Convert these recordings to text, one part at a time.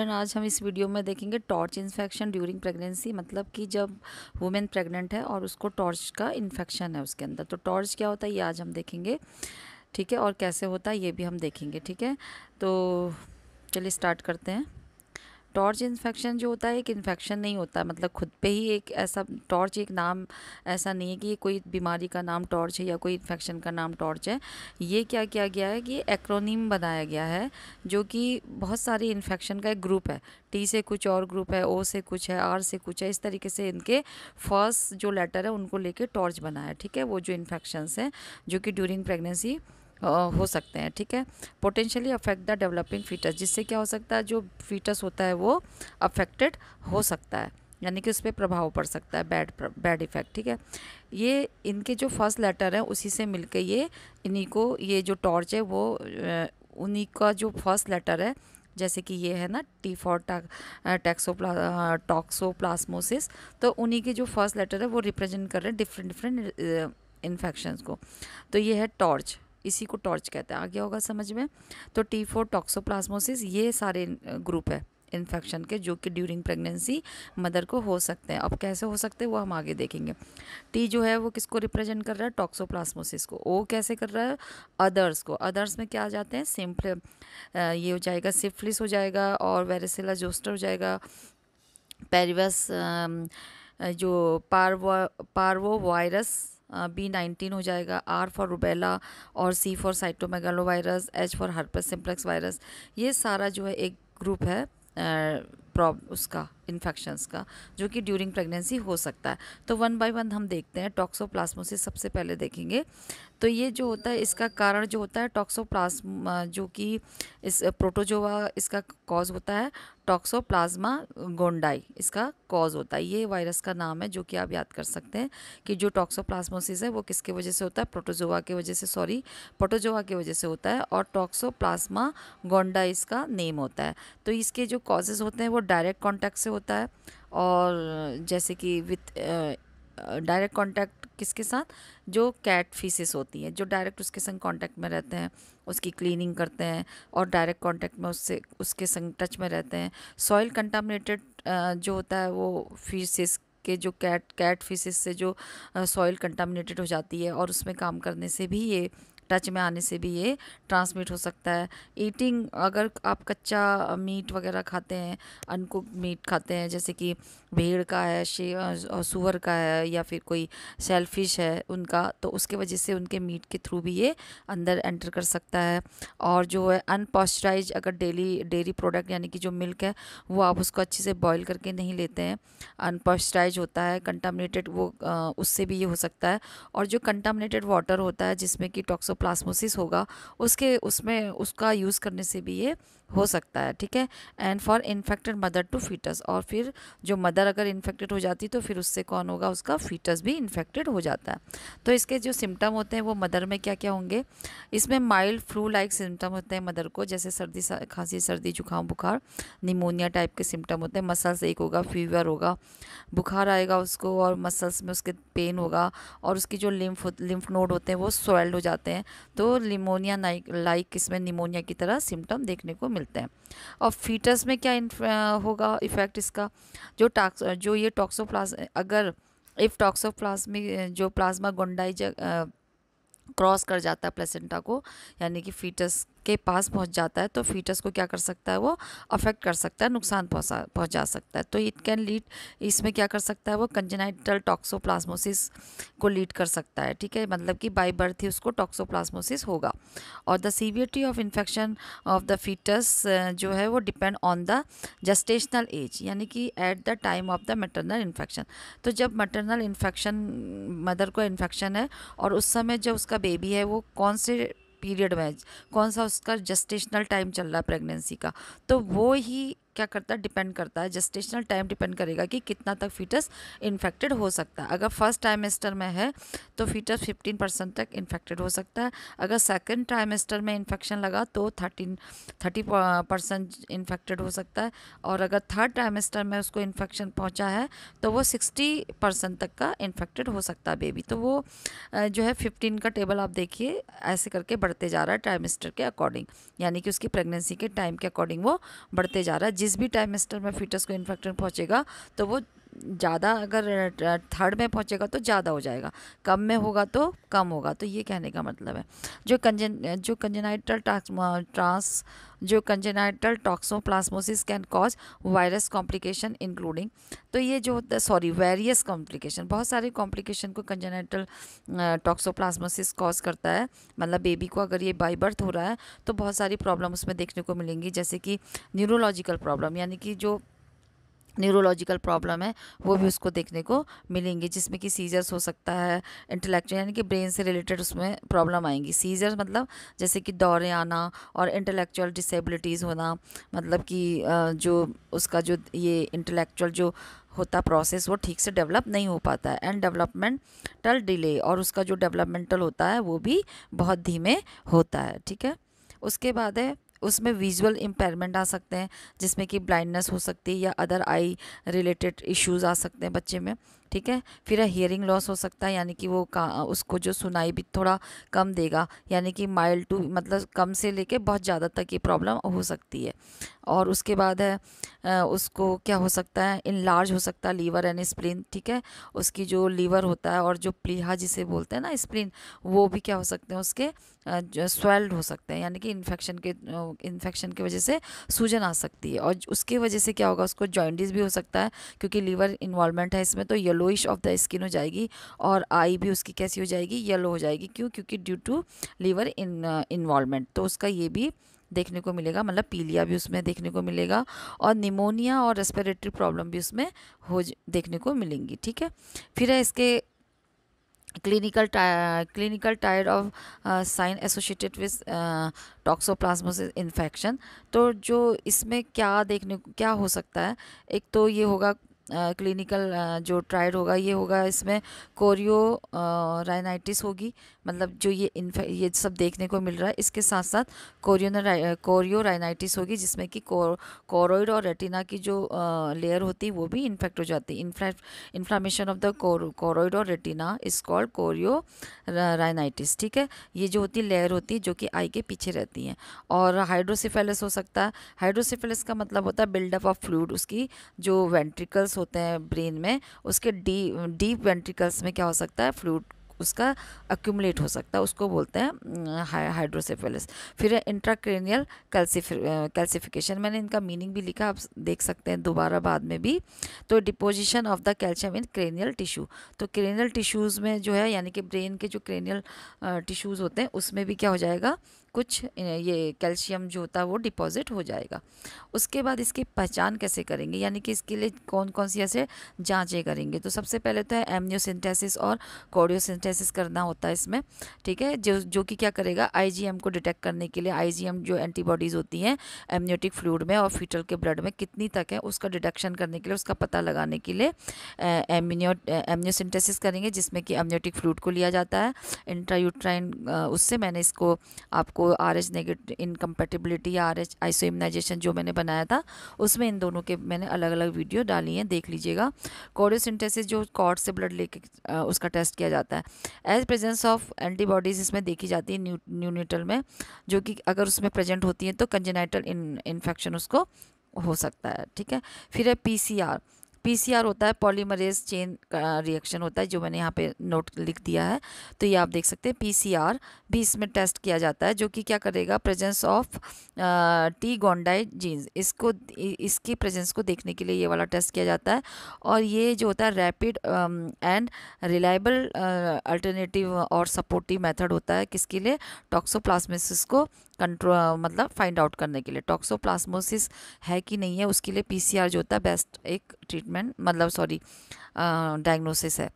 आज हम इस वीडियो में देखेंगे टॉर्च इन्फेक्शन ड्यूरिंग प्रेगनेंसी मतलब कि जब वुमेन प्रेग्नेंट है और उसको टॉर्च का इन्फेक्शन है उसके अंदर तो टॉर्च क्या होता है ये आज हम देखेंगे ठीक है और कैसे होता है ये भी हम देखेंगे ठीक है तो चलिए स्टार्ट करते हैं टॉर्च इन्फेक्शन जो होता है एक इन्फेक्शन नहीं होता मतलब खुद पे ही एक ऐसा टॉर्च एक नाम ऐसा नहीं है कि ये कोई बीमारी का नाम टॉर्च है या कोई इन्फेक्शन का नाम टॉर्च है ये क्या किया गया है कि एक्रोनिम बनाया गया है जो कि बहुत सारे इन्फेक्शन का एक ग्रुप है टी से कुछ और ग्रुप है ओ से कुछ है आर से कुछ है इस तरीके से इनके फर्स्ट जो लेटर है उनको लेके टॉर्च बनाया ठीक है वो जो इन्फेक्शन हैं जो कि ड्यूरिंग प्रेगनेंसी हो सकते हैं ठीक है potentially affect the developing foetus जिससे क्या हो सकता है जो फीटस होता है वो अफेक्टेड हो सकता है यानी कि उस पर प्रभाव पड़ सकता है बैड बैड इफेक्ट ठीक है ये इनके जो फर्स्ट लेटर है उसी से मिलके ये इन्हीं को ये जो टॉर्च है वो उन्हीं का जो फर्स्ट लेटर है जैसे कि ये है ना टी फॉर टॉक्सो प्लास्मोसिस तो उन्हीं के जो फर्स्ट लेटर है वो रिप्रेजेंट कर रहे हैं डिफरेंट डिफरेंट इन्फेक्शंस को तो ये है टॉर्च इसी को टॉर्च कहते हैं आ गया होगा समझ में तो टी फोर टॉक्सोप्लास्मोसिस ये सारे ग्रुप है इन्फेक्शन के जो कि ड्यूरिंग प्रेगनेंसी मदर को हो सकते हैं अब कैसे हो सकते हैं वो हम आगे देखेंगे टी जो है वो किसको रिप्रेजेंट कर रहा है टॉक्सोप्लास्मोसिस को ओ कैसे कर रहा है अदर्स को अदर्स में क्या आ जाते हैं सिम्फ ये हो जाएगा सिफलिस हो जाएगा और वेरेसिला जोस्टर हो जाएगा पेरिवस जो parvo parvo virus B nineteen हो जाएगा आर फॉर रुबेला और C for cytomegalo virus H for herpes simplex virus ये सारा जो है एक ग्रुप है प्रॉब उसका इन्फेक्शंस का जो कि ड्यूरिंग प्रेगनेंसी हो सकता है तो वन बाय वन हम देखते हैं टॉक्सोप्लास्मोसिस सबसे पहले देखेंगे तो ये जो होता है इसका कारण जो होता है टॉक्सोप्लाज्मा जो कि इस प्रोटोजोवा इसका कॉज होता है टॉक्सोप्लाज्मा गोंडाई इसका कॉज होता है ये वायरस का नाम है जो कि आप याद कर सकते हैं कि जो टॉक्सोप्लाज्मोसिस है वो किसके वजह से होता है प्रोटोजोवा की वजह से सॉरी प्रोटोजोवा की वजह से होता है और टॉक्सोप्लाज्मा गोंडाई इसका नेम होता है तो इसके जो कॉजेज़ होते हैं वो डायरेक्ट कॉन्टैक्ट से होता है और जैसे कि विथ डायरेक्ट कांटेक्ट किसके साथ जो कैट फीसिस होती है जो डायरेक्ट उसके संग कांटेक्ट में रहते हैं उसकी क्लीनिंग करते हैं और डायरेक्ट कांटेक्ट में उससे उसके संग टच में रहते हैं सॉइल कंटामिनेटेड जो होता है वो फीसिस के जो कैट कैट फीसिस से जो सॉइल कंटामिनेटेड हो जाती है और उसमें काम करने से भी ये टच में आने से भी ये ट्रांसमिट हो सकता है ईटिंग अगर आप कच्चा मीट वगैरह खाते हैं अनकुक मीट खाते हैं जैसे कि भेड़ का है सूअर का है या फिर कोई सेल्फिश है उनका तो उसके वजह से उनके मीट के थ्रू भी ये अंदर एंटर कर सकता है और जो है अनपॉस्चराइज अगर डेली डेयरी प्रोडक्ट यानी कि जो मिल्क है वो आप उसको अच्छे से बॉईल करके नहीं लेते हैं अनपॉस्चराइज होता है कंटामिनेटेड वो आ, उससे भी ये हो सकता है और जो कंटामिनेटेड वाटर होता है जिसमें कि टॉक्सोप्लास्मोसिस होगा उसके उसमें उसका यूज़ करने से भी ये हो सकता है ठीक है and for infected mother to foetus और फिर जो मदर अगर इन्फेक्टेड हो जाती तो फिर उससे कौन होगा उसका फीटस भी इन्फेक्टेड हो जाता है तो इसके जो सिम्टम होते हैं वो मदर में क्या क्या होंगे इसमें माइल्ड फ्लू लाइक सिम्टम होते हैं मदर को जैसे सर्दी खांसी सर्दी जुकाम बुखार निमोनिया टाइप के सिम्टम होते हैं मसल्स एक होगा फीवर होगा बुखार आएगा उसको और मसल्स में उसके पेन होगा और उसकी जो लिम्फ लिम्फ नोड होते हैं वो स्वेल्ड हो जाते हैं तो निमोनिया लाइक इसमें निमोनिया की तरह सिम्टम देखने को मिलते हैं और फीटस में क्या होगा इफ़ेक्ट इसका जो टॉक्स जो ये टॉक्सोप्लाज अगर इफ़ टॉक्सोप्लाज्मिक जो प्लाज्मा गोंडाइज क्रॉस कर जाता है प्लेसेंटा को यानी कि फीटस के पास पहुंच जाता है तो फीटस को क्या कर सकता है वो अफेक्ट कर सकता है नुकसान पहुंचा पहुंचा सकता है तो इट कैन लीड इसमें क्या कर सकता है वो कंजेनाइटल टॉक्सोप्लास्मोसिस को लीड कर सकता है ठीक है मतलब कि बाई बर्थ ही उसको टॉक्सोप्लास्मोसिस होगा और the severity of infection of the fetus जो है वो depend on the gestational age यानी कि at the time of the maternal infection तो जब मटरनल इन्फेक्शन मदर को इन्फेक्शन है और उस समय जो उसका बेबी है वो कौन से पीरियड में कौन सा उसका जस्टेशनल टाइम चल रहा है प्रेगनेंसी का तो वो ही क्या करता है डिपेंड करता है जस्टेशनल टाइम डिपेंड करेगा कि कितना तक फीटस इन्फेक्टेड हो सकता है अगर फर्स्ट ट्राइमेस्टर में है तो फीटस फिफ्टीन परसेंट तक इन्फेक्टेड हो सकता है अगर सेकेंड ट्राइमेस्टर में इन्फेक्शन लगा तो थर्टीन थर्टी परसेंट इन्फेक्टेड हो सकता है और अगर थर्ड ट्राइमेस्टर में उसको इन्फेक्शन पहुँचा है तो वो सिक्सटी परसेंट तक का इन्फेक्टेड हो सकता है बेबी तो वो जो है फिफ्टीन का टेबल आप देखिए ऐसे करके बढ़ते जा रहा है ट्राइमेस्टर के अकॉर्डिंग यानी कि उसकी प्रेगनेंसी के टाइम के अकॉर्डिंग वो बढ़ते जा रहा है जिस भी टाइमेस्टर में फीटस को इन्फेक्शन पहुँचेगा तो वो ज़्यादा अगर थर्ड में पहुँचेगा तो ज़्यादा हो जाएगा कम में होगा तो कम होगा तो ये कहने का मतलब है जो कंजन जो कंजेनाइटल ट्रांस जो congenital toxoplasmosis can cause virus complication including तो ये जो होता है सॉरी वेरियस कॉम्प्लिकेशन बहुत सारे कॉम्प्लिकेशन को कंजेनाइटल टॉक्सोप्लास्मोसिस कॉज करता है मतलब बेबी को अगर ये बाई बर्थ हो रहा है तो बहुत सारी प्रॉब्लम उसमें देखने को मिलेंगी जैसे कि न्यूरोलॉजिकल प्रॉब्लम यानी कि जो न्यूरोलॉजिकल प्रॉब्लम है वो भी उसको देखने को मिलेंगी जिसमें कि सीजर्स हो सकता है इंटेलेक्चुअल यानी कि ब्रेन से रिलेटेड उसमें प्रॉब्लम आएंगी सीजर्स मतलब जैसे कि दौरे आना और इंटेलेक्चुअल डिसेबिलिटीज़ होना मतलब कि जो उसका जो ये इंटेलेक्चुअल जो होता प्रोसेस वो ठीक से डेवलप नहीं हो पाता है एंड डेवलपमेंटल डिले और उसका जो डेवलपमेंटल होता है वो भी बहुत धीमे होता है ठीक है उसके बाद है उसमें विजुअल इम्पेयरमेंट आ सकते हैं जिसमें कि ब्लाइंडनेस हो सकती है या अदर आई रिलेटेड इश्यूज आ सकते हैं बच्चे में ठीक है फिर हियरिंग लॉस हो सकता है यानी कि वो का उसको जो सुनाई भी थोड़ा कम देगा यानी कि माइल्ड टू मतलब कम से लेके बहुत ज़्यादा तक ये प्रॉब्लम हो सकती है और उसके बाद है उसको क्या हो सकता है इन लार्ज हो सकता है लीवर एंड स्प्रिन ठीक है उसकी जो लीवर होता है और जो प्लीहा जिसे बोलते हैं ना स्प्रिन वो भी क्या हो सकते हैं उसके स्वेल्ड हो सकते हैं यानी कि इन्फेक्शन के इन्फेक्शन की वजह से सूजन आ सकती है और उसकी वजह से क्या होगा उसको जॉइंटिस भी हो सकता है क्योंकि लीवर इन्वॉल्वमेंट है इसमें तो येलोइश ऑफ द स्किन हो जाएगी और आई भी उसकी कैसी हो जाएगी येलो हो जाएगी क्यों क्योंकि due to liver in involvement तो उसका ये भी देखने को मिलेगा मतलब पीलिया भी उसमें देखने को मिलेगा और निमोनिया और रेस्पिरेटरी प्रॉब्लम भी उसमें हो देखने को मिलेंगी ठीक है फिर है इसके clinical clinical triad of sign associated with toxoplasmosis infection तो जो इसमें क्या देखने क्या हो सकता है एक तो ये होगा क्लिनिकल uh, uh, जो ट्रायड होगा ये होगा इसमें कोरियो राइनाइटिस होगी मतलब जो ये ये सब देखने को मिल रहा है इसके साथ साथ कोरियो कोरियोराइनाइटिस होगी जिसमें कि कोरोइड और रेटिना की जो लेयर होती है वो भी इन्फेक्ट हो जाती है इन्फ्लामेशन ऑफ द कोरोइड और retina is called chorioretinitis ठीक है ये जो होती लेयर होती है जो कि आई के पीछे रहती हैं और हाइड्रोसिफेलस हो सकता है हाइड्रोसिफेलस का मतलब होता है बिल्डअप ऑफ फ्लूड उसकी जो वेंट्रिकल्स होते हैं ब्रेन में उसके डी डीप वेंट्रिकल्स में क्या हो सकता है फ्लूड उसका अक्यूमलेट हो सकता है उसको बोलते हैं हाइड्रोसेफेलिस फिर इंट्राक्रेनियल कैल्सिफ कैल्सिफिकेशन मैंने इनका मीनिंग भी लिखा आप देख सकते हैं दोबारा बाद में भी तो deposition of the calcium in cranial tissue तो क्रेनियल टिश्यूज़ में जो है यानी कि ब्रेन के जो क्रेनियल टिश्यूज़ होते हैं उसमें भी क्या हो जाएगा कुछ ये कैल्शियम जो होता है वो डिपॉजिट हो जाएगा उसके बाद इसकी पहचान कैसे करेंगे यानी कि इसके लिए कौन कौन सी ऐसे जाँचें करेंगे तो सबसे पहले तो है एमनियोसिंथेसिस और कोडियोसिंथेसिस करना होता है इसमें ठीक है जो जो कि क्या करेगा आईजीएम को डिटेक्ट करने के लिए आईजीएम जो एंटीबॉडीज़ होती हैं एमनियोटिक फ्लूड में और फीटल के ब्लड में कितनी तक है उसका डिटेक्शन करने के लिए उसका पता लगाने के लिए एमनियो एमनियोसिंथेसिस करेंगे जिसमें कि एमनियोटिक फ्लूड को लिया जाता है इंट्रायूट्राइन उससे मैंने इसको आपको आपको आर एच नेगेटिव इनकम्पेटिबिलिटी या आर एच आइसो इम्यूनाइजेशन जो मैंने बनाया था उसमें इन दोनों के मैंने अलग अलग वीडियो डाली हैं देख लीजिएगा कोडियोसिंटेसिस जो कॉर्ड से ब्लड लेके उसका टेस्ट किया जाता है एज प्रेजेंस ऑफ एंटीबॉडीज़ इसमें देखी जाती है न्यू न्यूनिटल में जो कि अगर उसमें प्रेजेंट होती हैं तो कंजेनाइटल इन्फेक्शन उसको हो सकता है ठीक है फिर है आर पीसीआर होता है पॉलीमरेज चेन रिएक्शन होता है जो मैंने यहाँ पे नोट लिख दिया है तो ये आप देख सकते हैं पीसीआर भी इसमें टेस्ट किया जाता है जो कि क्या करेगा presence of T gondii genes इसको इसकी प्रेजेंस को देखने के लिए ये वाला टेस्ट किया जाता है और ये जो होता है रैपिड एंड रिलायबल अल्टरनेटिव और सपोर्टिव मेथड होता है किसके लिए टॉक्सोप्लास्मेसिस को कंट्रोल मतलब फाइंड आउट करने के लिए टॉक्सोप्लास्मोसिस है कि नहीं है उसके लिए पीसीआर जो होता है बेस्ट एक ट्रीटमेंट मतलब सॉरी डायग्नोसिस है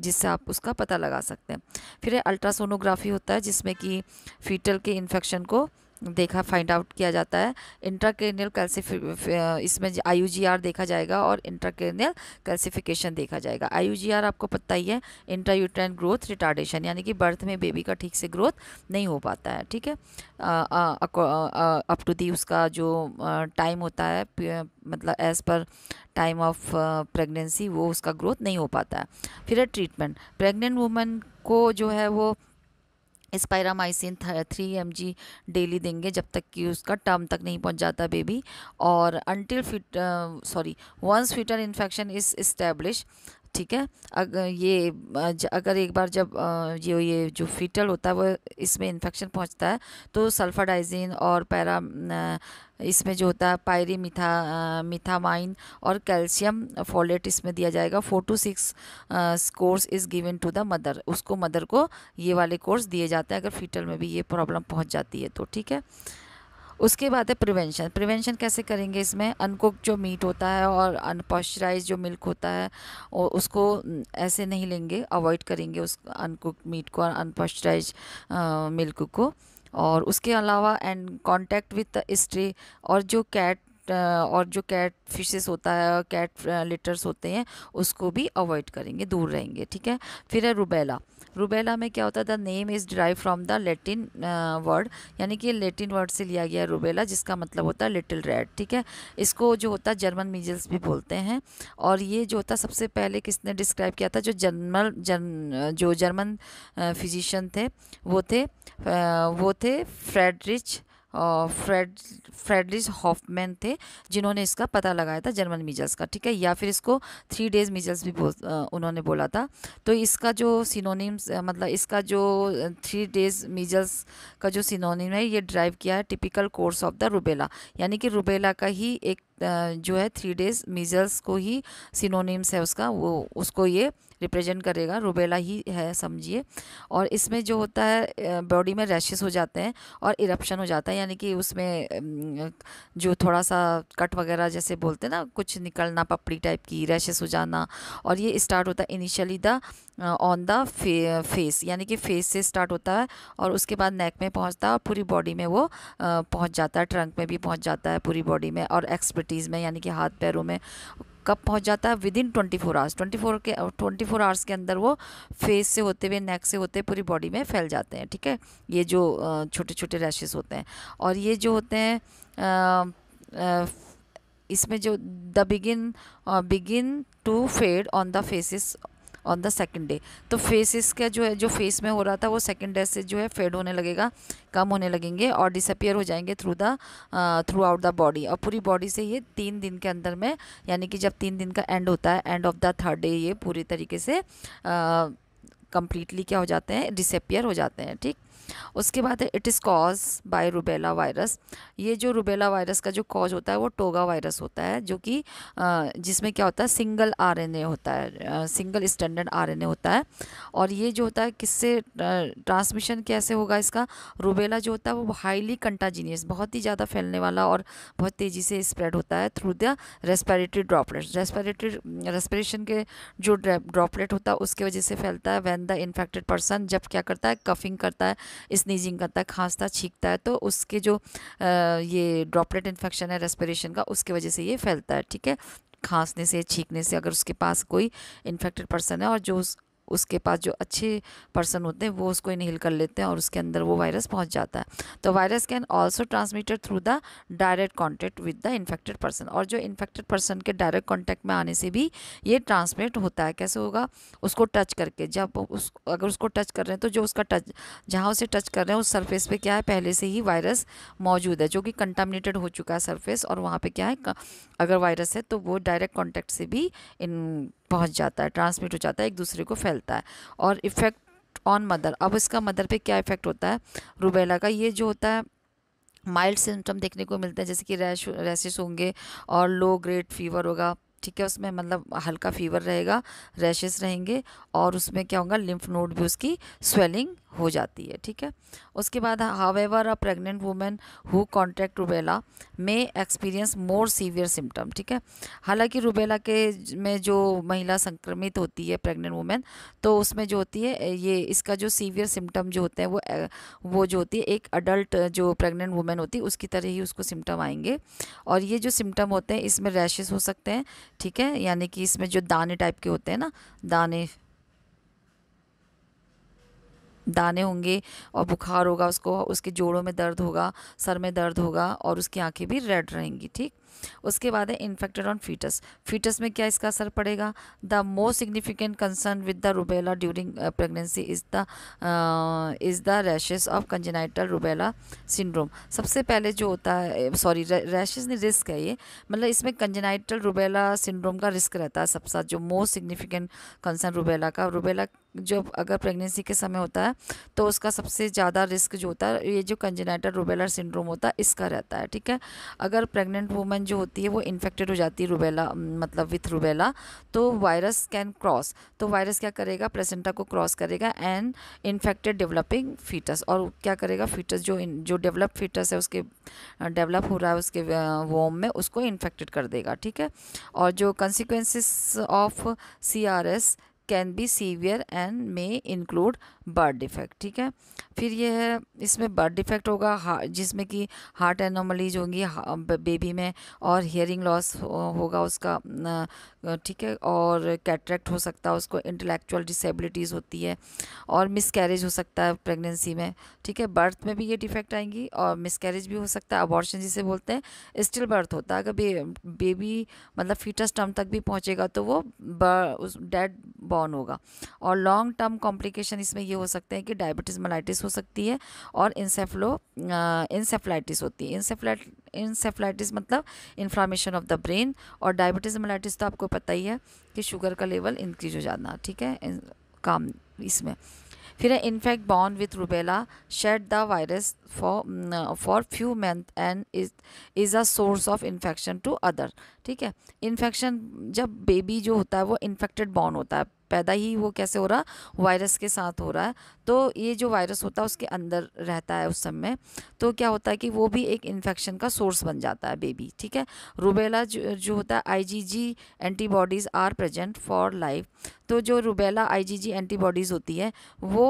जिससे आप उसका पता लगा सकते हैं फिर अल्ट्रासोनोग्राफी होता है जिसमें कि फीटल के इन्फेक्शन को देखा फाइंड आउट किया जाता है इंट्राक्रेनियल कैल्सिफिक इसमें आई देखा जाएगा और इंट्राक्रेनियल कैल्सिफिकेशन देखा जाएगा आई आपको पता ही है इंट्रायूट्राइन ग्रोथ रिटार्डेशन यानी कि बर्थ में बेबी का ठीक से ग्रोथ नहीं हो पाता है ठीक है अप टू दी उसका जो टाइम होता है मतलब as per time of pregnancy वो उसका ग्रोथ नहीं हो पाता है फिर है ट्रीटमेंट प्रेगनेंट वुमेन को जो है वो spiramycin three M G daily देंगे जब तक कि उसका टर्म तक नहीं पहुंच जाता बेबी और until fetal sorry once fetal infection is establish ठीक है अगर ये अगर एक बार जब ये ये जो फीटल होता है वो इसमें इन्फेक्शन पहुंचता है तो सल्फाडाइजिन और पैरा इसमें जो होता है पायरी मिथा मिथामाइन और कैल्शियम फॉलेट इसमें दिया जाएगा four to six course is given to the mother उसको मदर को ये वाले कोर्स दिए जाते हैं अगर फीटल में भी ये प्रॉब्लम पहुंच जाती है तो ठीक है उसके बाद है प्रिवेंशन प्रिवेंशन कैसे करेंगे इसमें अनकुक जो मीट होता है और अनपॉस्चराइज जो मिल्क होता है और उसको ऐसे नहीं लेंगे अवॉइड करेंगे उस अनकुक मीट को और अनपॉस्चराइज मिल्क को और उसके अलावा एंड कॉन्टैक्ट विथ स्ट्री और जो कैट और जो कैट फिशेस होता है और कैट लिटर्स होते हैं उसको भी अवॉइड करेंगे दूर रहेंगे ठीक है फिर है रुबेला रूबेला में क्या होता है the name is derive from the Latin word यानी कि लेटिन वर्ड से लिया गया रूबेला जिसका मतलब होता है लिटिल रेड ठीक है इसको जो होता है जर्मन मीजल्स भी बोलते हैं और ये जो होता सबसे पहले किसने डिस्क्राइब किया था जो जर्मल जन, जो जर्मन फिजिशियन uh, थे वो थे uh, वो थे फ्रेडरिच फ्रेड फ्रेडरिस हॉफमैन थे जिन्होंने इसका पता लगाया था जर्मन मिजल्स का ठीक है या फिर इसको थ्री डेज मिजल्स भी बोल उन्होंने बोला था तो इसका जो सिनोनिम्स मतलब इसका जो थ्री डेज मिजल्स का जो सिनोनिम है ये ड्राइव किया है typical course of the rubella यानी कि रुबेला का ही एक जो है थ्री डेज मिजल्स को ही सिनोनिम्स है उसका वो उसको ये रिप्रेजेंट करेगा रूबेला ही है समझिए और इसमें जो होता है बॉडी में रैशेस हो जाते हैं और इरप्शन हो जाता है यानी कि उसमें जो थोड़ा सा कट वगैरह जैसे बोलते हैं ना कुछ निकलना पपड़ी टाइप की रैशेस हो जाना और ये स्टार्ट होता है initially the on the face यानी कि फेस से स्टार्ट होता है और उसके बाद नेक में पहुँचता है और पूरी बॉडी में वो पहुँच जाता है ट्रंक में भी पहुँच जाता है पूरी बॉडी में और एक्सपर्टीज़ में यानी कि हाथ पैरों में कब पहुंच जाता है within twenty four hours twenty four के ट्वेंटी फोर आवर्स के अंदर वो फेस से होते हुए नेक से होते हुए पूरी बॉडी में फैल जाते हैं ठीक है ये जो छोटे छोटे रैशेज होते हैं और ये जो होते हैं इसमें जो the begin begin to fade on the faces on the second day तो फेसिस का जो है जो फेस में हो रहा था वो सेकेंड डे से जो है फेड होने लगेगा कम होने लगेंगे और डिसअपियर हो जाएंगे through the throughout the body और पूरी बॉडी से ये तीन दिन के अंदर में यानी कि जब तीन दिन का एंड होता है end of the third day ये पूरी तरीके से कंप्लीटली uh, क्या हो जाते हैं डिसअपियर हो जाते हैं ठीक उसके बाद है it is cause by rubella virus ये जो रुबेला वायरस का जो कॉज होता है वो टोगा वायरस होता है जो कि जिसमें क्या होता है सिंगल आरएनए होता है सिंगल स्टैंडर्ड आरएनए होता है और ये जो होता है किससे ट्रांसमिशन कैसे होगा इसका रुबेला जो होता है वो हाईली कंटाजीनियस बहुत ही ज़्यादा फैलने वाला और बहुत तेज़ी से स्प्रेड होता है through the respiratory droplets respiratory respiration के जो ड्रॉपलेट होता है उसके वजह से फैलता है वैन द इन्फेक्टेड पर्सन जब क्या करता है कफिंग करता है स्नीजिंग करता है खांसता छींकता है तो उसके जो ये ड्रॉपलेट इन्फेक्शन है रेस्पिरेशन का उसकी वजह से ये फैलता है ठीक है खांसने से छींकने से अगर उसके पास कोई इन्फेक्टेड पर्सन है और जो उसके पास जो अच्छे पर्सन होते हैं वो उसको इनहेल कर लेते हैं और उसके अंदर वो वायरस पहुँच जाता है तो virus can also transmitted through the direct contact with the infected person और जो इन्फेक्टेड पर्सन के डायरेक्ट कॉन्टैक्ट में आने से भी ये ट्रांसमिट होता है कैसे होगा उसको टच करके जब उस अगर उसको टच कर रहे हैं तो जो उसका टच जहाँ उसे टच कर रहे हैं उस सरफेस पर क्या है पहले से ही वायरस मौजूद है जो कि कंटामिनेटेड हो चुका है सरफेस और वहाँ पर क्या है अगर वायरस है तो वो डायरेक्ट कॉन्टैक्ट से भी इन पहुंच जाता है ट्रांसमिट हो जाता है एक दूसरे को फैलता है और इफ़ेक्ट ऑन मदर अब इसका मदर पे क्या इफ़ेक्ट होता है रूबेला का ये जो होता है माइल्ड सिम्टम देखने को मिलते हैं जैसे कि रैश रैशेस होंगे और लो ग्रेड फीवर होगा ठीक है उसमें मतलब हल्का फीवर रहेगा रैशेस रहेंगे और उसमें क्या होगा लिम्फ नोड भी उसकी स्वेलिंग हो जाती है ठीक है उसके बाद however a pregnant women who contract rubella may experience more severe symptom ठीक है हालांकि रूबेला के में जो महिला संक्रमित होती है प्रेग्नेंट वुमेन तो उसमें जो होती है ये इसका जो सीवियर सिम्टम जो होते हैं वो वो जो होती है एक अडल्ट जो प्रेगनेंट वुमेन होती है उसकी तरह ही उसको सिम्टम आएंगे और ये जो सिम्टम होते हैं इसमें रैशेज हो सकते हैं ठीक है यानी कि इसमें जो दाने टाइप के होते हैं ना दाने दाने होंगे और बुखार होगा उसको उसके जोड़ों में दर्द होगा सर में दर्द होगा और उसकी आंखें भी रेड रहेंगी ठीक उसके बाद है इन्फेक्टेड ऑन फीटस फीटस में क्या इसका असर पड़ेगा the most significant concern with the rubella during pregnancy is the is the rashes of congenital rubella syndrome सबसे पहले जो होता है सॉरी रैशेज नहीं रिस्क है ये मतलब इसमें कंजेनाइटल रुबेला सिंड्रोम का रिस्क रहता है सबसे जो मोस्ट सिग्निफिकेंट कंसर्न रुबेला का रुबेला जो अगर प्रेगनेंसी के समय होता है तो उसका सबसे ज़्यादा रिस्क जो होता है ये जो कंजनाइटर रूबेला सिंड्रोम होता है इसका रहता है ठीक है अगर प्रेग्नेंट वूमेन जो होती है वो इन्फेक्टेड हो जाती है रूबेला मतलब विथ रूबेला तो वायरस कैन क्रॉस तो वायरस क्या करेगा प्रेसेंटा को क्रॉस करेगा एंड इन्फेक्टेड डेवलपिंग फीटस और क्या करेगा फीटस जो जो डेवलप फीटस है उसके डेवलप हो रहा है उसके वोम में उसको इन्फेक्टेड कर देगा ठीक है और जो consequences of C R S can be severe and may include birth defect ठीक है फिर यह है इसमें बर्थ डिफेक्ट होगा जिसमें कि हार्ट एनोमलीज होंगी बेबी में और हियरिंग लॉस होगा उसका ठीक है और कैटरेक्ट हो सकता है उसको इंटेलेक्चुअल डिसेबिलिटीज़ होती है और मिसकैरेज हो सकता है प्रेगनेंसी में ठीक है बर्थ में भी ये डिफेक्ट आएंगी और मिसकैरेज भी हो सकता है अबॉर्शन जिसे बोलते हैं स्टिल बर्थ होता है अगर बे, बेबी मतलब फीटस टर्म तक भी पहुँचेगा तो वो उस डेड कौन होगा और लॉन्ग टर्म कॉम्प्लिकेशन इसमें ये हो सकते हैं कि डायबिटीज़ मलाइटिस हो सकती है और इंसेफ्लो इंसेफ्लाइटिस होती है इंसेफ्लाइट इंसेफ्लाइटिस मतलब इन्फ्लामेशन ऑफ द ब्रेन और डायबिटीज़ मलाइटिस तो आपको पता ही है कि शुगर का लेवल इंक्रीज हो जाना ठीक है काम इसमें फिर है infect born with rubella shed the virus for for few month and is is a source of infection to other ठीक है इन्फेक्शन जब बेबी जो होता है वो इन्फेक्टेड बॉर्न होता है पैदा ही वो कैसे हो रहा वायरस के साथ हो रहा है तो ये जो वायरस होता है उसके अंदर रहता है उस समय तो क्या होता है कि वो भी एक इन्फेक्शन का सोर्स बन जाता है बेबी ठीक है रूबेला जो, जो होता है IgG antibodies are present for life तो जो रूबेला आईजीजी एंटीबॉडीज़ होती है वो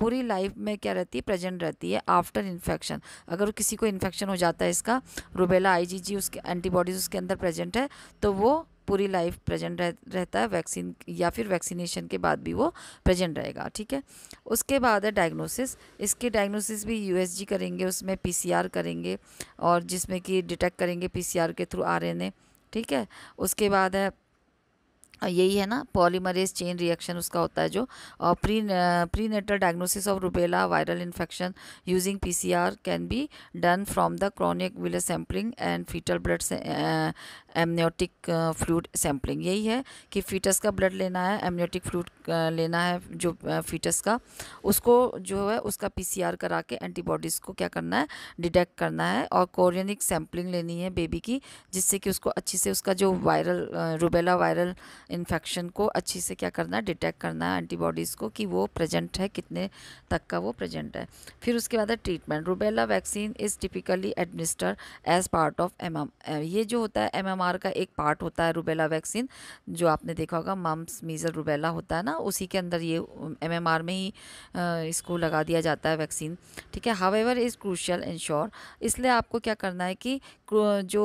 पूरी लाइफ में क्या रहती है प्रेजेंट रहती है आफ्टर इन्फेक्शन अगर किसी को इन्फेक्शन हो जाता है इसका रूबेला आईजीजी उसके एंटीबॉडीज़ उसके अंदर प्रेजेंट है तो वो पूरी लाइफ प्रेजेंट रह, रहता है वैक्सीन या फिर वैक्सीनेशन के बाद भी वो प्रेजेंट रहेगा ठीक है उसके बाद है डायग्नोसिस इसके डायग्नोसिस भी यूएसजी करेंगे उसमें पीसीआर करेंगे और जिसमें कि डिटेक्ट करेंगे पीसीआर के थ्रू आरएनए ठीक है उसके बाद है यही है ना पॉलीमरेज चेन रिएक्शन उसका होता है जो और pre prenatal diagnosis of rubella viral infection using P C R can be done from the chorionic villus sampling and fetal blood amniotic fluid sampling यही है कि फीटस का ब्लड लेना है एमनियोटिक फ्लूड लेना है जो फीटस का उसको जो है उसका पी सी आर करा के एंटीबॉडीज़ को क्या करना है डिटेक्ट करना है और कोरियनिक सैम्पलिंग लेनी है बेबी की जिससे कि उसको अच्छे से उसका जो वायरल रूबेला वायरल इन्फेक्शन को अच्छी से क्या करना है डिटेक्ट करना है एंटीबॉडीज़ को कि वो प्रेजेंट है कितने तक का वो प्रेजेंट है फिर उसके बाद है treatment rubella vaccine is typically administer as part of M ये जो होता है एम का एक पार्ट होता है रूबेला वैक्सीन जो आपने देखा होगा मम्स मीजर रूबेला होता है ना उसी के अंदर ये एम में ही इसको लगा दिया जाता है वैक्सीन ठीक है हावेवर इज़ क्रूशल इन्श्योर इसलिए आपको क्या करना है कि जो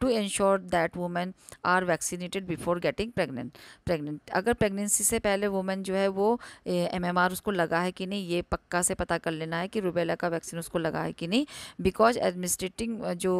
to ensure that women are vaccinated before getting pregnant pregnant अगर प्रेगनेंसी से पहले वुमेन जो है वो एम एम आर उसको लगा है कि नहीं ये पक्का से पता कर लेना है कि रूबेला का वैक्सीन उसको लगा है कि नहीं बिकॉज एडमिनिस्ट्रेटिंग जो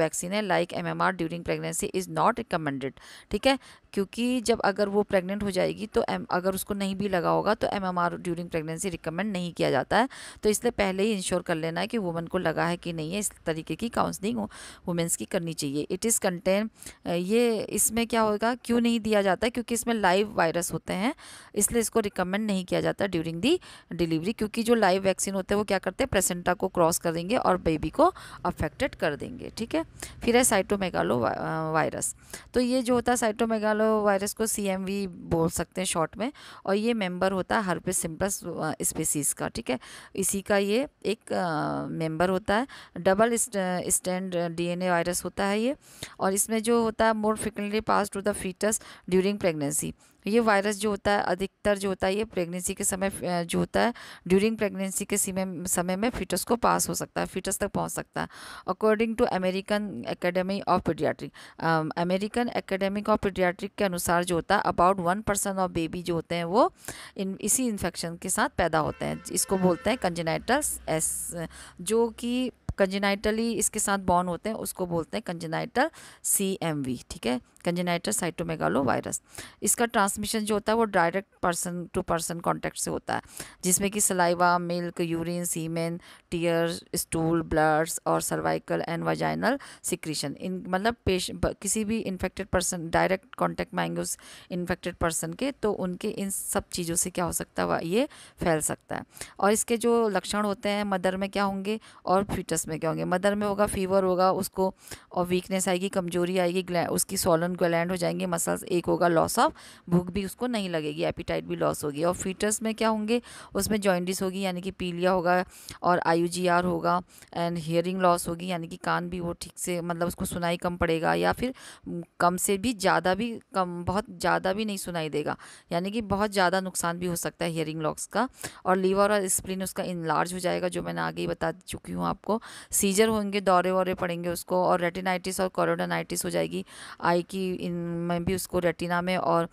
वैक्सीन है like M M R during pregnancy is not recommended ठीक है क्योंकि जब अगर वो प्रेग्नेंट हो जाएगी तो एम अगर उसको नहीं भी लगा होगा तो M M R during pregnancy recommend नहीं किया जाता है तो इसलिए पहले ही इंश्योर कर लेना है कि वुमेन को लगा है कि नहीं है इस तरीके की काउंसलिंग हो वुमेंस की करनी चाहिए इट इज़ कंटेन ये इसमें क्या होगा क्यों नहीं दिया जाता है क्योंकि इसमें लाइव वायरस होते हैं इसलिए इसको रिकमेंड नहीं किया जाता ड्यूरिंग दी डिलीवरी क्योंकि जो लाइव वैक्सीन होते हैं वो क्या करते हैं प्रेसेंटा को क्रॉस कर देंगे और बेबी को अफेक्टेड कर देंगे ठीक है फिर है साइटोमेगालो वायरस तो ये जो होता है साइटोमेगालो वायरस को सी बोल सकते हैं शॉर्ट में और ये मेंबर होता है पे सिम्पल्स स्पेसीज़ का ठीक है इसी का ये एक मेंबर होता है double stand DNA virus uh, होता है ये और इसमें जो होता है more frequently pass to the fetus during pregnancy ये वायरस जो होता है अधिकतर जो होता है ये प्रेगनेंसी के समय जो होता है ड्यूरिंग प्रेगनेंसी के समय समय में फीटस को पास हो सकता है फीटस तक पहुंच सकता है according to American Academy of Pediatric American Academic of Pediatric के अनुसार जो होता है about one percent of baby जो होते हैं वो इन इसी इन्फेक्शन के साथ पैदा होते हैं इसको बोलते हैं कंजेनाइटल एस जो कि कंजनाइटली इसके साथ बॉन्ड होते हैं उसको बोलते हैं कंजनाइटल सी एम वी ठीक है कंजेनाइटर साइटोमेगालो वायरस इसका ट्रांसमिशन जो होता है वो direct person to person contact से होता है जिसमें कि saliva milk urine semen tears stool bloods और सर्वाइकल एंड वजाइनल सिक्रीशन इन मतलब पेश किसी भी इन्फेक्टेड पर्सन डायरेक्ट कॉन्टैक्ट में आएंगे उस इन्फेक्टेड पर्सन के तो उनके इन सब चीज़ों से क्या हो सकता है ये फैल सकता है और इसके जो लक्षण होते हैं मदर में क्या होंगे और फ्यूटस में क्या होंगे मदर में होगा फीवर होगा उसको और वीकनेस आएगी कमजोरी आएगी उसकी सोलन अलैंड हो जाएंगे मसल्स एक होगा लॉस ऑफ भूख भी उसको नहीं लगेगी एपिटाइट भी लॉस होगी और फीटस में क्या होंगे उसमें जॉइंटिस होगी यानी कि पीलिया होगा और आई होगा एंड हियरिंग लॉस होगी यानी कि कान भी वो ठीक से मतलब उसको सुनाई कम पड़ेगा या फिर कम से भी ज़्यादा भी कम बहुत ज़्यादा भी नहीं सुनाई देगा यानी कि बहुत ज़्यादा नुकसान भी हो सकता है हियरिंग लॉस का और लीवर और स्प्लिन उसका इनलार्ज हो जाएगा जो मैंने आगे ही बता चुकी हूँ आपको सीजर होंगे दौरे वौरे पड़ेंगे उसको और रेटिनाइटिस और कोरोडानाइटिस हो जाएगी आई की इन में भी उसको रेटिना में और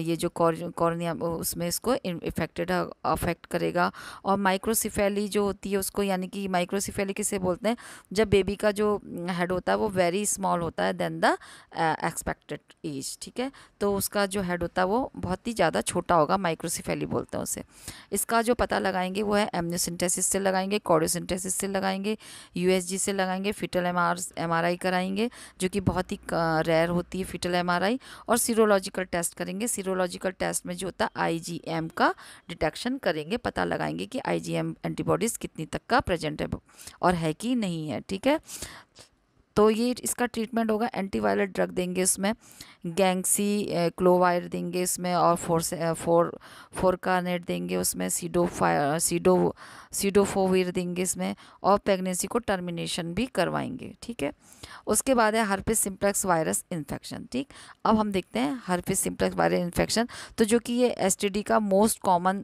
ये जो कॉर्निया उसमें इसको इफेक्टेड अफेक्ट करेगा और माइक्रोसिफेली जो होती है उसको यानी कि माइक्रोसिफेली किसे बोलते हैं जब बेबी का जो हेड होता है वो वेरी स्मॉल होता है देन द एक्सपेक्टेड एज ठीक है तो उसका जो हेड होता है वो बहुत ही ज़्यादा छोटा होगा माइक्रोसिफेली बोलते हैं उसे इसका जो पता लगाएंगे वो है एमनियोसिंटेसिस से लगाएंगे कॉर्डोसिंटेसिस से लगाएंगे यूएसजी से लगाएंगे फिटल एम आर कराएंगे जो कि बहुत ही रेयर होती है होती है फिटल एमआरआई और सीरोलॉजिकल टेस्ट करेंगे सीरोलॉजिकल टेस्ट में जो होता है आईजीएम का डिटेक्शन करेंगे पता लगाएंगे कि आईजीएम एंटीबॉडीज़ कितनी तक का प्रेजेंट है और है कि नहीं है ठीक है तो ये इसका ट्रीटमेंट होगा एंटीवायरल ड्रग देंगे उसमें गैंगसी क्लोवायर देंगे इसमें और फोर फोर फोर का नेट देंगे उसमें सीडो फायर सीडो सीडोफोविर देंगे इसमें और प्रेगनेंसी को टर्मिनेशन भी करवाएंगे ठीक है उसके बाद है हर्पिस सिम्प्लेक्स वायरस इन्फेक्शन ठीक अब हम देखते हैं हर्पिस सिम्प्लेक्स वायरस इन्फेक्शन तो जो कि ये एस का मोस्ट कॉमन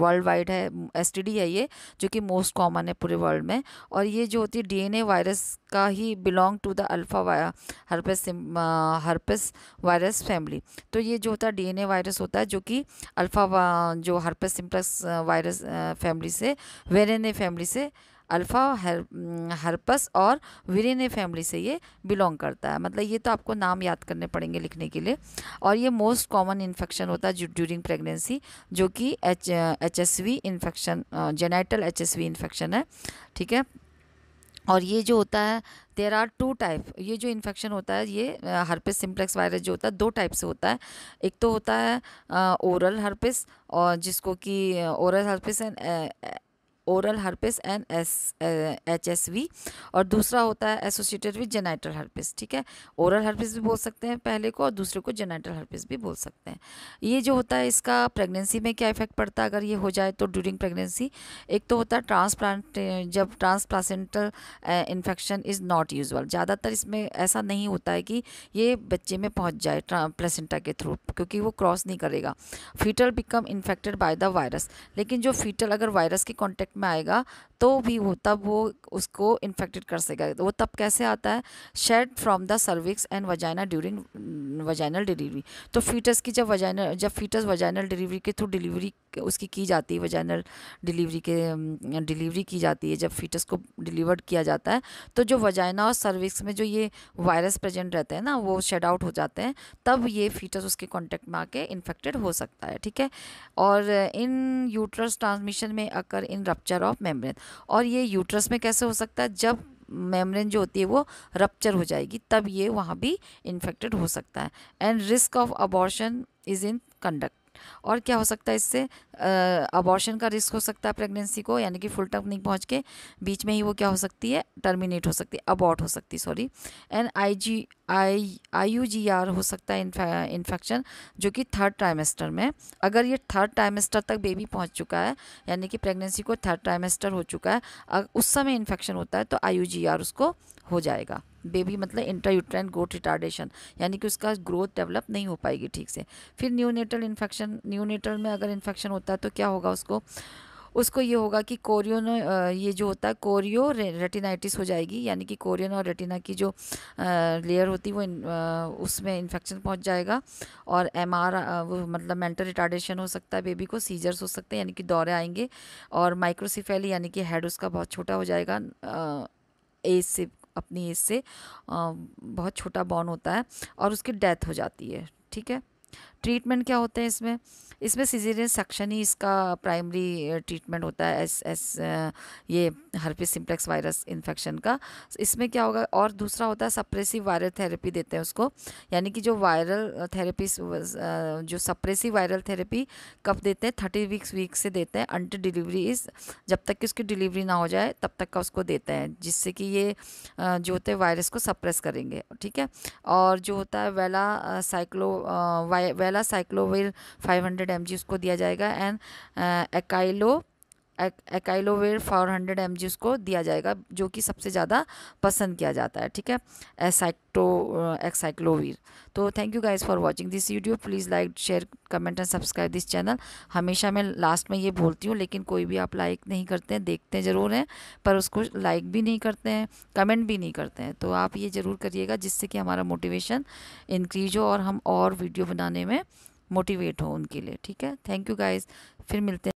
वर्ल्ड वाइड है एस है ये जो कि मोस्ट कॉमन है पूरे वर्ल्ड में और ये जो होती है डी वायरस का ही belong to the alpha herpes herp herpes virus family तो ये जो होता है डीएनए वायरस होता है जो कि अल्फ़ा जो हर्पस सिम्प्लस वायरस फैमिली से वेरेने फैमिली से अल्फ़ा हर, हर्पस और विरेने फैमिली से ये बिलोंग करता है मतलब ये तो आपको नाम याद करने पड़ेंगे लिखने के लिए और ये मोस्ट कॉमन इन्फेक्शन होता है ड्यूरिंग प्रेगनेंसी जो कि H H S V infection genital H S V infection है ठीक है और ये जो होता है देर आर टू टाइप ये जो इन्फेक्शन होता है ये हर्पिस सिम्प्लेक्स वायरस जो होता है दो टाइप से होता है एक तो होता है ओरल हर्पिस और जिसको कि oral herpes and oral herpes and S H S V और दूसरा होता है एसोसिएटेड विद जेनाइटल हर्पिस ठीक है ओरल हर्पिस भी बोल सकते हैं पहले को और दूसरे को जेनाइटल हर्पिस भी बोल सकते हैं ये जो होता है इसका प्रेगनेंसी में क्या इफेक्ट पड़ता है अगर ये हो जाए तो ड्यूरिंग प्रेगनेंसी एक तो होता है ट्रांसप्लांट जब transplacental infection is not usual ज़्यादातर इसमें ऐसा नहीं होता है कि ये बच्चे में पहुँच जाए प्लेसेंटा के थ्रू क्योंकि वो क्रॉस नहीं करेगा fetal become infected by the virus लेकिन जो फीटल अगर वायरस के कॉन्टेक्ट में आएगा तो भी वो तब वो उसको इन्फेक्टेड कर सकेगा वो तब कैसे आता है shed from the cervix and vagina during vaginal delivery तो फीटस की जब वजाइनल जब फीटस वजाइनल डिलीवरी के थ्रू डिलीवरी उसकी की जाती है वजाइनल डिलीवरी के डिलीवरी की जाती है जब फीटस को डिलीवर्ड किया जाता है तो जो वजाइना और सर्विक्स में जो ये वायरस प्रेजेंट रहते हैं ना वो शेड आउट हो जाते हैं तब ये फीटस उसके कॉन्टेक्ट में आके इन्फेक्टेड हो सकता है ठीक है और इन यूट्रस ट्रांसमिशन में occur in rupture of membrane और ये यूट्रस में कैसे हो सकता है जब मेम्ब्रेन जो होती है वो रप्चर हो जाएगी तब ये वहाँ भी इन्फेक्टेड हो सकता है and risk of abortion is in conduct और क्या हो सकता है इससे अबॉर्शन का रिस्क हो सकता है प्रेगनेंसी को यानी कि फुल टर्म नहीं पहुँच के बीच में ही वो क्या हो सकती है टर्मिनेट हो सकती है अबॉर्ट हो सकती है sorry and I G I I U G R हो सकता है इन्फेक्शन जो कि थर्ड ट्राइमेस्टर में अगर ये थर्ड ट्राइमेस्टर तक बेबी पहुंच चुका है यानी कि प्रेगनेंसी को थर्ड ट्राइमेस्टर हो चुका है अगर उस समय इन्फेक्शन होता है तो आई यू जी आर उसको हो जाएगा बेबी मतलब इंट्रायूट्राइन ग्रोथ रिटार्डेशन यानी कि उसका ग्रोथ डेवलप नहीं हो पाएगी ठीक से फिर न्यूनेटल इन्फेक्शन न्यूनेटल में अगर इन्फेक्शन होता है तो क्या होगा उसको उसको ये होगा कि कोरियन ये जो होता है कोरियो रेटिनाइटिस हो जाएगी यानी कि कोरियन और रेटिना की जो लेयर होती है वो उसमें इन्फेक्शन पहुंच जाएगा और एम वो मतलब मेंटल रिटार्डेशन हो सकता है बेबी को सीजर्स हो सकते हैं यानी कि दौरे आएंगे और माइक्रोसिफेली यानी कि हेड उसका बहुत छोटा हो जाएगा एज से अपनी एज से बहुत छोटा बॉर्न होता है और उसकी डेथ हो जाती है ठीक है ट्रीटमेंट क्या होता है इसमें इसमें सिजीरियन सक्शन ही इसका प्राइमरी ट्रीटमेंट uh, होता है एस एस uh, ये हर्पिस सिम्प्लेक्स वायरस इन्फेक्शन का इसमें क्या होगा और दूसरा होता है सप्रेसिव वायरल थेरेपी देते हैं उसको यानी कि जो वायरल थेरेपी uh, जो सप्रेसिव वायरल थेरेपी कब देते हैं थर्टी वीक्स वीक से देते हैं अंटर डिलीवरी इस जब तक कि उसकी डिलीवरी ना हो जाए तब तक का उसको देते हैं जिससे कि ये जो होते हैं वायरस को सप्रेस करेंगे ठीक है और जो होता है वेला साइक्लो वाय पहला साइक्लोविर 500 mg उसको दिया जाएगा and acyclo uh, acyclovir five hundred M उसको दिया जाएगा जो कि सबसे ज़्यादा पसंद किया जाता है ठीक है एसाइक्टो एक्साइक्लोविर तो thank you guys for watching this video please like share comment and subscribe this channel हमेशा मैं लास्ट में ये बोलती हूँ लेकिन कोई भी आप लाइक नहीं करते हैं देखते ज़रूर हैं पर उसको लाइक भी नहीं करते हैं कमेंट भी नहीं करते हैं तो आप ये ज़रूर करिएगा जिससे कि हमारा मोटिवेशन इंक्रीज हो और हम और वीडियो बनाने में मोटिवेट हो उनके लिए ठीक है थैंक यू गाइज फिर मिलते हैं